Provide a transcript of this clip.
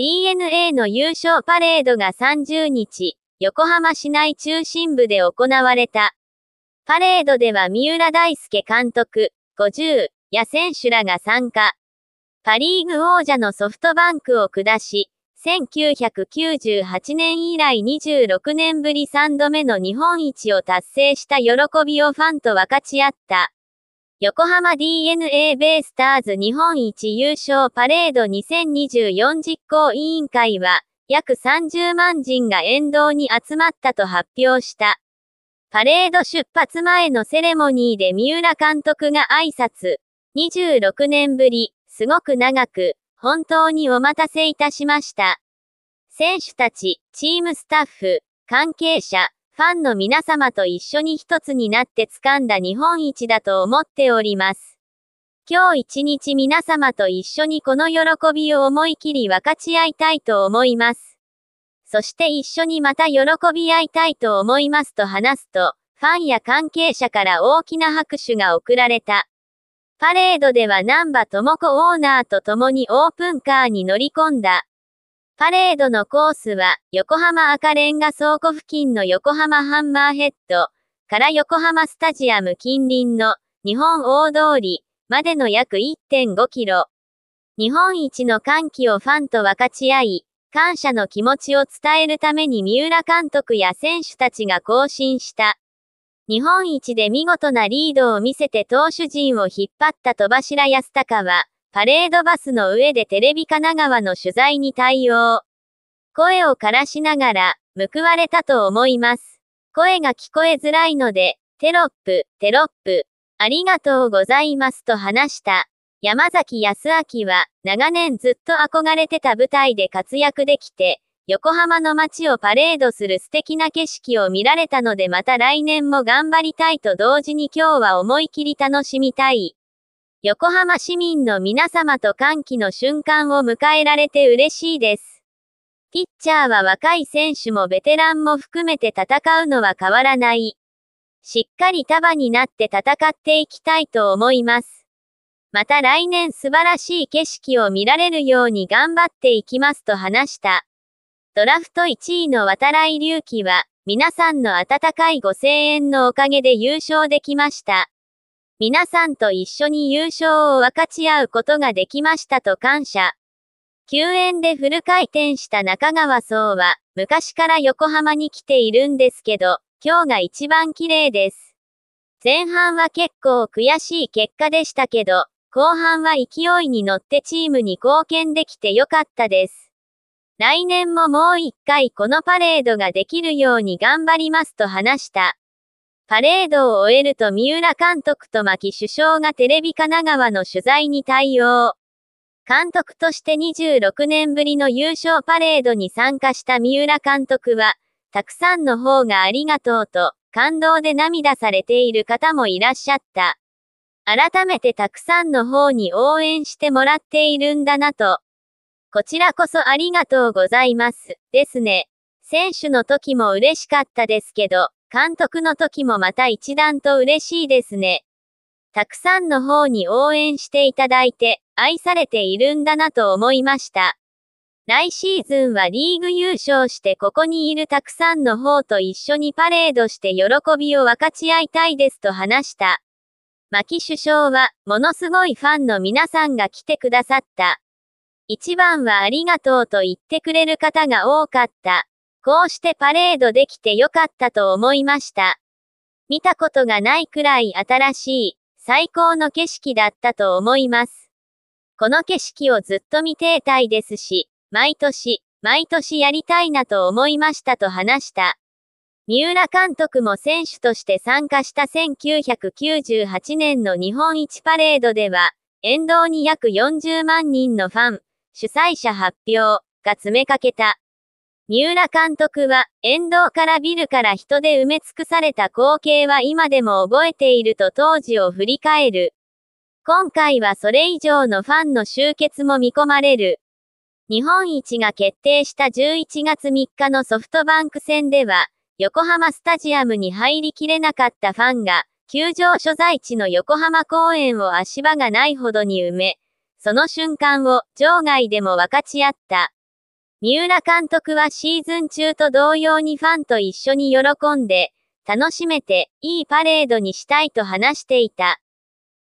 DNA の優勝パレードが30日、横浜市内中心部で行われた。パレードでは三浦大輔監督、50、や選手らが参加。パリーグ王者のソフトバンクを下し、1998年以来26年ぶり3度目の日本一を達成した喜びをファンと分かち合った。横浜 DNA ベイスターズ日本一優勝パレード2024実行委員会は、約30万人が沿道に集まったと発表した。パレード出発前のセレモニーで三浦監督が挨拶。26年ぶり、すごく長く、本当にお待たせいたしました。選手たち、チームスタッフ、関係者、ファンの皆様と一緒に一つになって掴んだ日本一だと思っております。今日一日皆様と一緒にこの喜びを思い切り分かち合いたいと思います。そして一緒にまた喜び合いたいと思いますと話すと、ファンや関係者から大きな拍手が送られた。パレードでは南波智子オーナーと共にオープンカーに乗り込んだ。パレードのコースは、横浜赤レンガ倉庫付近の横浜ハンマーヘッドから横浜スタジアム近隣の日本大通りまでの約1.5キロ。日本一の歓喜をファンと分かち合い、感謝の気持ちを伝えるために三浦監督や選手たちが更新した。日本一で見事なリードを見せて投手陣を引っ張った戸柱康隆は、パレードバスの上でテレビ神奈川の取材に対応。声を枯らしながら、報われたと思います。声が聞こえづらいので、テロップ、テロップ、ありがとうございますと話した。山崎康明は、長年ずっと憧れてた舞台で活躍できて、横浜の街をパレードする素敵な景色を見られたのでまた来年も頑張りたいと同時に今日は思い切り楽しみたい。横浜市民の皆様と歓喜の瞬間を迎えられて嬉しいです。ピッチャーは若い選手もベテランも含めて戦うのは変わらない。しっかり束になって戦っていきたいと思います。また来年素晴らしい景色を見られるように頑張っていきますと話した。ドラフト1位の渡来隆起は、皆さんの温かいご声援のおかげで優勝できました。皆さんと一緒に優勝を分かち合うことができましたと感謝。救援でフル回転した中川荘は、昔から横浜に来ているんですけど、今日が一番綺麗です。前半は結構悔しい結果でしたけど、後半は勢いに乗ってチームに貢献できてよかったです。来年ももう一回このパレードができるように頑張りますと話した。パレードを終えると三浦監督と牧首相がテレビ神奈川の取材に対応。監督として26年ぶりの優勝パレードに参加した三浦監督は、たくさんの方がありがとうと、感動で涙されている方もいらっしゃった。改めてたくさんの方に応援してもらっているんだなと。こちらこそありがとうございます。ですね。選手の時も嬉しかったですけど、監督の時もまた一段と嬉しいですね。たくさんの方に応援していただいて、愛されているんだなと思いました。来シーズンはリーグ優勝してここにいるたくさんの方と一緒にパレードして喜びを分かち合いたいですと話した。牧首相は、ものすごいファンの皆さんが来てくださった。一番はありがとうと言ってくれる方が多かった。こうしてパレードできてよかったと思いました。見たことがないくらい新しい、最高の景色だったと思います。この景色をずっと見ていたいですし、毎年、毎年やりたいなと思いましたと話した。三浦監督も選手として参加した1998年の日本一パレードでは、沿道に約40万人のファン、主催者発表が詰めかけた。三浦監督は、沿道からビルから人で埋め尽くされた光景は今でも覚えていると当時を振り返る。今回はそれ以上のファンの集結も見込まれる。日本一が決定した11月3日のソフトバンク戦では、横浜スタジアムに入りきれなかったファンが、球場所在地の横浜公園を足場がないほどに埋め、その瞬間を場外でも分かち合った。三浦監督はシーズン中と同様にファンと一緒に喜んで、楽しめて、いいパレードにしたいと話していた。